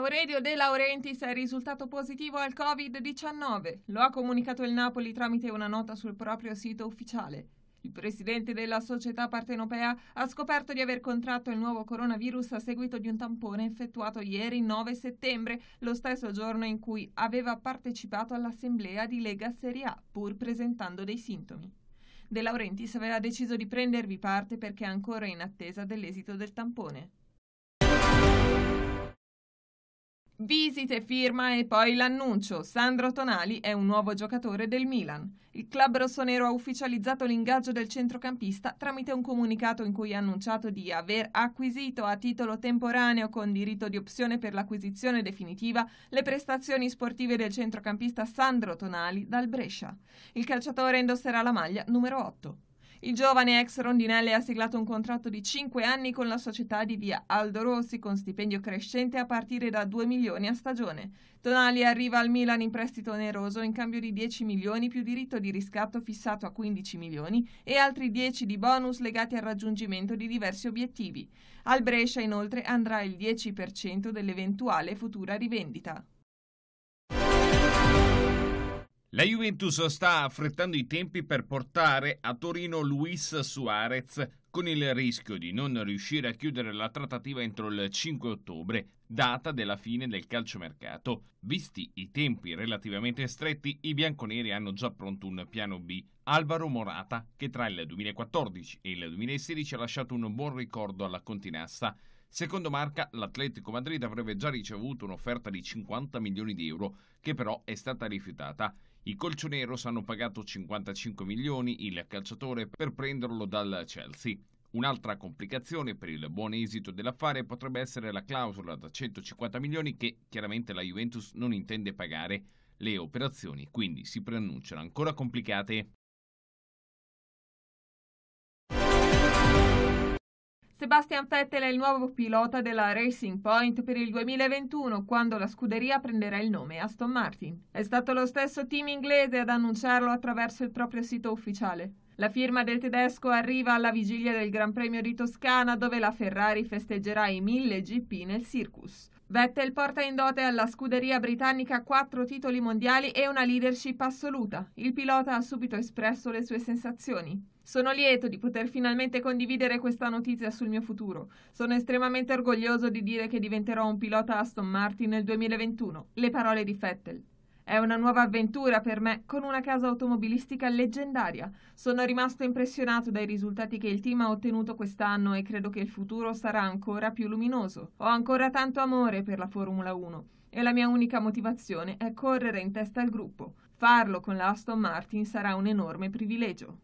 Aurelio De Laurentiis è risultato positivo al Covid-19. Lo ha comunicato il Napoli tramite una nota sul proprio sito ufficiale. Il presidente della società partenopea ha scoperto di aver contratto il nuovo coronavirus a seguito di un tampone effettuato ieri 9 settembre, lo stesso giorno in cui aveva partecipato all'assemblea di Lega Serie A, pur presentando dei sintomi. De Laurentiis aveva deciso di prendervi parte perché è ancora in attesa dell'esito del tampone. Visite, firma e poi l'annuncio. Sandro Tonali è un nuovo giocatore del Milan. Il club rossonero ha ufficializzato l'ingaggio del centrocampista tramite un comunicato in cui ha annunciato di aver acquisito a titolo temporaneo con diritto di opzione per l'acquisizione definitiva le prestazioni sportive del centrocampista Sandro Tonali dal Brescia. Il calciatore indosserà la maglia numero 8. Il giovane ex rondinelle ha siglato un contratto di 5 anni con la società di via Aldo Rossi con stipendio crescente a partire da 2 milioni a stagione. Tonali arriva al Milan in prestito oneroso in cambio di 10 milioni più diritto di riscatto fissato a 15 milioni e altri 10 di bonus legati al raggiungimento di diversi obiettivi. Al Brescia inoltre andrà il 10% dell'eventuale futura rivendita. La Juventus sta affrettando i tempi per portare a Torino Luis Suarez con il rischio di non riuscire a chiudere la trattativa entro il 5 ottobre, data della fine del calciomercato. Visti i tempi relativamente stretti, i bianconeri hanno già pronto un piano B. Alvaro Morata, che tra il 2014 e il 2016 ha lasciato un buon ricordo alla Continassa. Secondo Marca, l'Atletico Madrid avrebbe già ricevuto un'offerta di 50 milioni di euro, che però è stata rifiutata. I colcioneros hanno pagato 55 milioni il calciatore per prenderlo dal Chelsea. Un'altra complicazione per il buon esito dell'affare potrebbe essere la clausola da 150 milioni che chiaramente la Juventus non intende pagare. Le operazioni quindi si preannunciano ancora complicate. Sebastian Vettel è il nuovo pilota della Racing Point per il 2021, quando la scuderia prenderà il nome Aston Martin. È stato lo stesso team inglese ad annunciarlo attraverso il proprio sito ufficiale. La firma del tedesco arriva alla vigilia del Gran Premio di Toscana dove la Ferrari festeggerà i 1000 GP nel Circus. Vettel porta in dote alla scuderia britannica quattro titoli mondiali e una leadership assoluta. Il pilota ha subito espresso le sue sensazioni. Sono lieto di poter finalmente condividere questa notizia sul mio futuro. Sono estremamente orgoglioso di dire che diventerò un pilota Aston Martin nel 2021. Le parole di Vettel. È una nuova avventura per me con una casa automobilistica leggendaria. Sono rimasto impressionato dai risultati che il team ha ottenuto quest'anno e credo che il futuro sarà ancora più luminoso. Ho ancora tanto amore per la Formula 1 e la mia unica motivazione è correre in testa al gruppo. Farlo con la Aston Martin sarà un enorme privilegio.